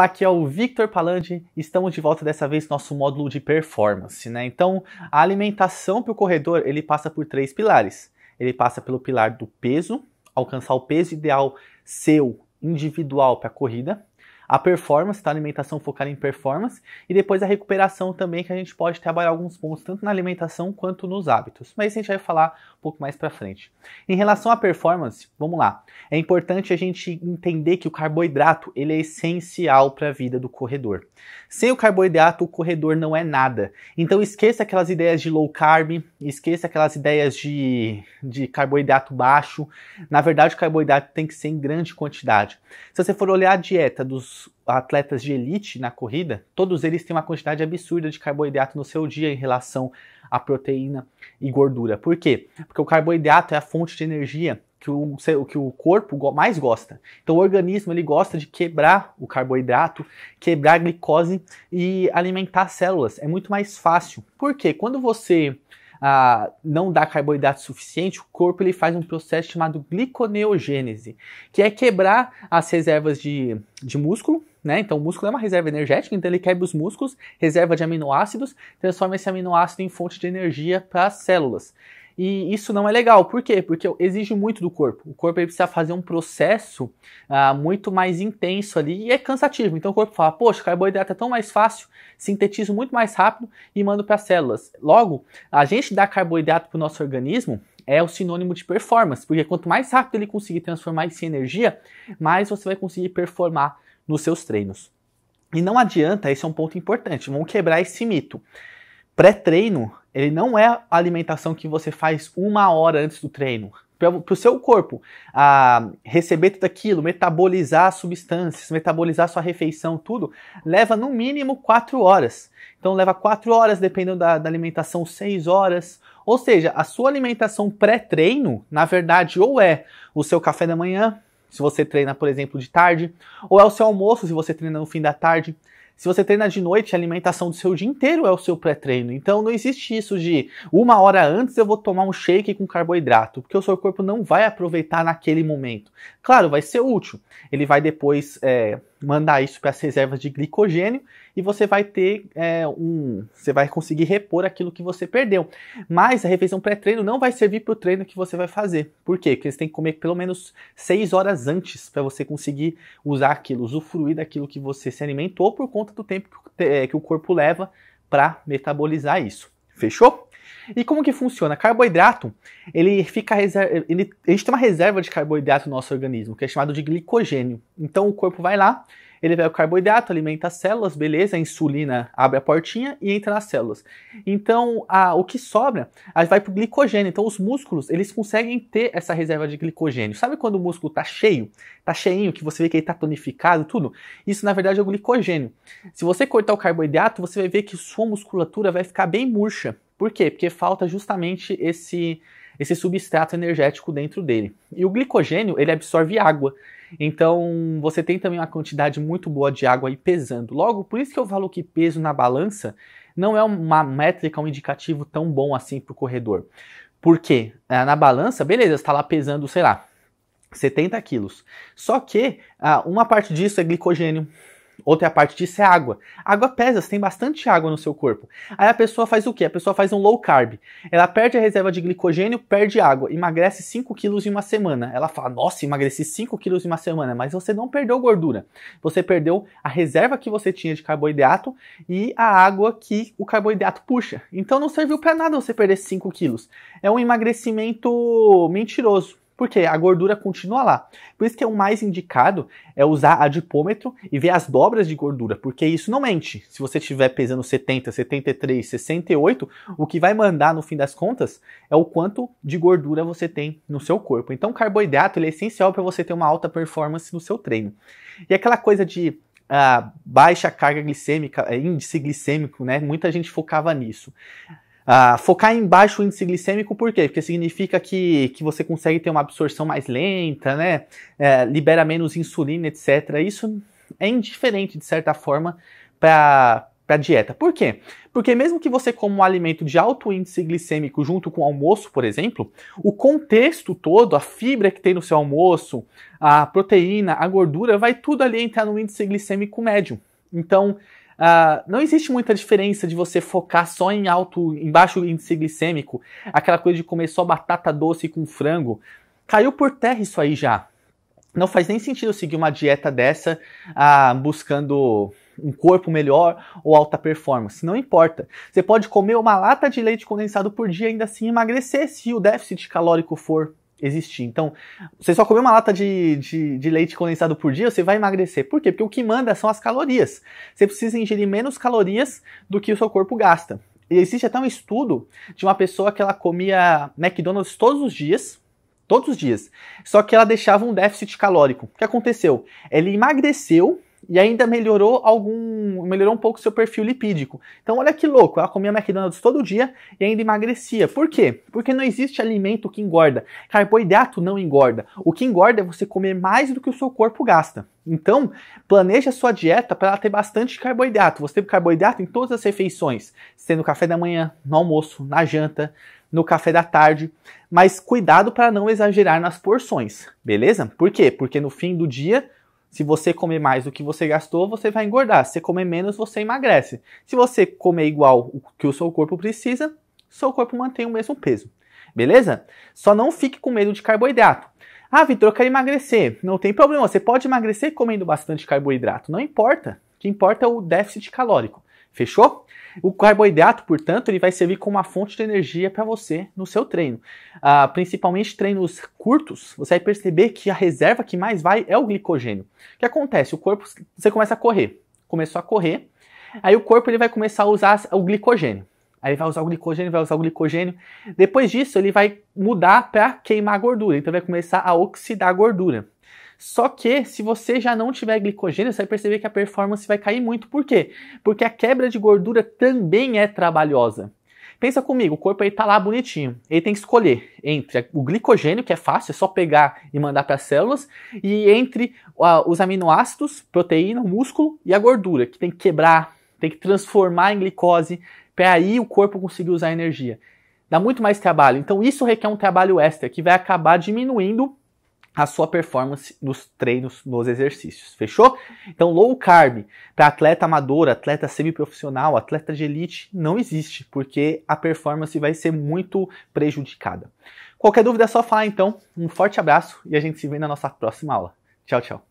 Olá, aqui é o Victor Palandi. Estamos de volta dessa vez nosso módulo de performance, né? Então, a alimentação para o corredor ele passa por três pilares. Ele passa pelo pilar do peso, alcançar o peso ideal seu individual para a corrida a performance, tá? A alimentação focada em performance e depois a recuperação também, que a gente pode trabalhar alguns pontos tanto na alimentação quanto nos hábitos. Mas isso a gente vai falar um pouco mais para frente. Em relação à performance, vamos lá. É importante a gente entender que o carboidrato ele é essencial para a vida do corredor. Sem o carboidrato, o corredor não é nada. Então esqueça aquelas ideias de low carb, esqueça aquelas ideias de, de carboidrato baixo. Na verdade, o carboidrato tem que ser em grande quantidade. Se você for olhar a dieta dos atletas de elite na corrida, todos eles têm uma quantidade absurda de carboidrato no seu dia em relação à proteína e gordura. Por quê? Porque o carboidrato é a fonte de energia que o, que o corpo mais gosta. Então o organismo ele gosta de quebrar o carboidrato, quebrar a glicose e alimentar células. É muito mais fácil. Por quê? Quando você ah, não dá carboidrato suficiente, o corpo ele faz um processo chamado gliconeogênese, que é quebrar as reservas de, de músculo, né? Então o músculo é uma reserva energética, então ele quebra os músculos, reserva de aminoácidos, transforma esse aminoácido em fonte de energia para as células. E isso não é legal. Por quê? Porque exige muito do corpo. O corpo precisa fazer um processo ah, muito mais intenso ali e é cansativo. Então o corpo fala: Poxa, carboidrato é tão mais fácil, sintetizo muito mais rápido e mando para as células. Logo, a gente dá carboidrato para o nosso organismo é o sinônimo de performance, porque quanto mais rápido ele conseguir transformar isso em energia, mais você vai conseguir performar nos seus treinos. E não adianta, esse é um ponto importante, vamos quebrar esse mito. Pré-treino, ele não é a alimentação que você faz uma hora antes do treino. Para o seu corpo a receber tudo aquilo, metabolizar substâncias, metabolizar sua refeição, tudo, leva no mínimo quatro horas. Então leva quatro horas, dependendo da, da alimentação, seis horas. Ou seja, a sua alimentação pré-treino, na verdade, ou é o seu café da manhã, se você treina, por exemplo, de tarde, ou é o seu almoço, se você treina no fim da tarde, se você treina de noite, a alimentação do seu dia inteiro é o seu pré-treino. Então não existe isso de uma hora antes eu vou tomar um shake com carboidrato, porque o seu corpo não vai aproveitar naquele momento. Claro, vai ser útil. Ele vai depois é, mandar isso para as reservas de glicogênio e você vai ter é, um. Você vai conseguir repor aquilo que você perdeu. Mas a refeição pré-treino não vai servir para o treino que você vai fazer. Por quê? Porque você tem que comer pelo menos 6 horas antes para você conseguir usar aquilo, usufruir daquilo que você se alimentou por conta do tempo que o é, corpo leva para metabolizar isso. Fechou? E como que funciona? Carboidrato, ele fica ele, a gente tem uma reserva de carboidrato no nosso organismo, que é chamado de glicogênio. Então o corpo vai lá, ele pega o carboidrato, alimenta as células, beleza, a insulina abre a portinha e entra nas células. Então, a, o que sobra a, vai para o glicogênio. Então, os músculos, eles conseguem ter essa reserva de glicogênio. Sabe quando o músculo está cheio, está cheinho, que você vê que ele está tonificado, tudo? Isso, na verdade, é o glicogênio. Se você cortar o carboidrato, você vai ver que sua musculatura vai ficar bem murcha. Por quê? Porque falta justamente esse esse substrato energético dentro dele. E o glicogênio, ele absorve água. Então, você tem também uma quantidade muito boa de água aí pesando. Logo, por isso que eu falo que peso na balança não é uma métrica, um indicativo tão bom assim para o corredor. Porque é, na balança, beleza, está lá pesando, sei lá, 70 quilos. Só que ah, uma parte disso é glicogênio, Outra é parte disso é água. Água pesa, você tem bastante água no seu corpo. Aí a pessoa faz o quê? A pessoa faz um low carb. Ela perde a reserva de glicogênio, perde água, emagrece 5 quilos em uma semana. Ela fala, nossa, emagreci 5 quilos em uma semana, mas você não perdeu gordura. Você perdeu a reserva que você tinha de carboidrato e a água que o carboidrato puxa. Então não serviu para nada você perder 5 quilos. É um emagrecimento mentiroso porque a gordura continua lá. Por isso que é o mais indicado é usar adipômetro e ver as dobras de gordura, porque isso não mente. Se você estiver pesando 70, 73, 68, o que vai mandar no fim das contas é o quanto de gordura você tem no seu corpo. Então, o carboidrato é essencial para você ter uma alta performance no seu treino. E aquela coisa de ah, baixa carga glicêmica, é, índice glicêmico, né? Muita gente focava nisso. Uh, focar em baixo índice glicêmico, por quê? Porque significa que, que você consegue ter uma absorção mais lenta, né? É, libera menos insulina, etc. Isso é indiferente, de certa forma, para a dieta. Por quê? Porque mesmo que você coma um alimento de alto índice glicêmico junto com o almoço, por exemplo, o contexto todo, a fibra que tem no seu almoço, a proteína, a gordura, vai tudo ali entrar no índice glicêmico médio. Então, Uh, não existe muita diferença de você focar só em alto, em baixo índice glicêmico, aquela coisa de comer só batata doce com frango. Caiu por terra isso aí já. Não faz nem sentido seguir uma dieta dessa uh, buscando um corpo melhor ou alta performance. Não importa. Você pode comer uma lata de leite condensado por dia ainda assim emagrecer se o déficit calórico for existir. Então, você só comer uma lata de, de, de, leite condensado por dia, você vai emagrecer. Por quê? Porque o que manda são as calorias. Você precisa ingerir menos calorias do que o seu corpo gasta. E existe até um estudo de uma pessoa que ela comia McDonald's todos os dias, todos os dias, só que ela deixava um déficit calórico. O que aconteceu? Ele emagreceu e ainda melhorou algum, melhorou um pouco seu perfil lipídico. Então olha que louco, ela comia McDonald's todo dia e ainda emagrecia. Por quê? Porque não existe alimento que engorda. Carboidrato não engorda. O que engorda é você comer mais do que o seu corpo gasta. Então, planeje a sua dieta para ela ter bastante carboidrato. Você tem carboidrato em todas as refeições, sendo café da manhã, no almoço, na janta, no café da tarde, mas cuidado para não exagerar nas porções, beleza? Por quê? Porque no fim do dia se você comer mais do que você gastou, você vai engordar. Se você comer menos, você emagrece. Se você comer igual o que o seu corpo precisa, seu corpo mantém o mesmo peso. Beleza? Só não fique com medo de carboidrato. Ah, Vitor, eu quero emagrecer. Não tem problema, você pode emagrecer comendo bastante carboidrato. Não importa. O que importa é o déficit calórico. Fechou? O carboidrato, portanto, ele vai servir como uma fonte de energia para você no seu treino. Ah, principalmente treinos curtos, você vai perceber que a reserva que mais vai é o glicogênio. O que acontece? O corpo, você começa a correr. Começou a correr, aí o corpo ele vai começar a usar o glicogênio. Aí vai usar o glicogênio, vai usar o glicogênio. Depois disso, ele vai mudar para queimar gordura. Então, vai começar a oxidar a gordura. Só que se você já não tiver glicogênio, você vai perceber que a performance vai cair muito. Por quê? Porque a quebra de gordura também é trabalhosa. Pensa comigo, o corpo aí tá lá bonitinho. Ele tem que escolher entre o glicogênio, que é fácil, é só pegar e mandar para as células, e entre uh, os aminoácidos, proteína, músculo e a gordura, que tem que quebrar, tem que transformar em glicose, para aí o corpo conseguir usar energia. Dá muito mais trabalho. Então isso requer um trabalho extra que vai acabar diminuindo a sua performance nos treinos, nos exercícios. Fechou? Então, low carb para atleta amador, atleta semiprofissional, atleta de elite não existe, porque a performance vai ser muito prejudicada. Qualquer dúvida é só falar então. Um forte abraço e a gente se vê na nossa próxima aula. Tchau, tchau.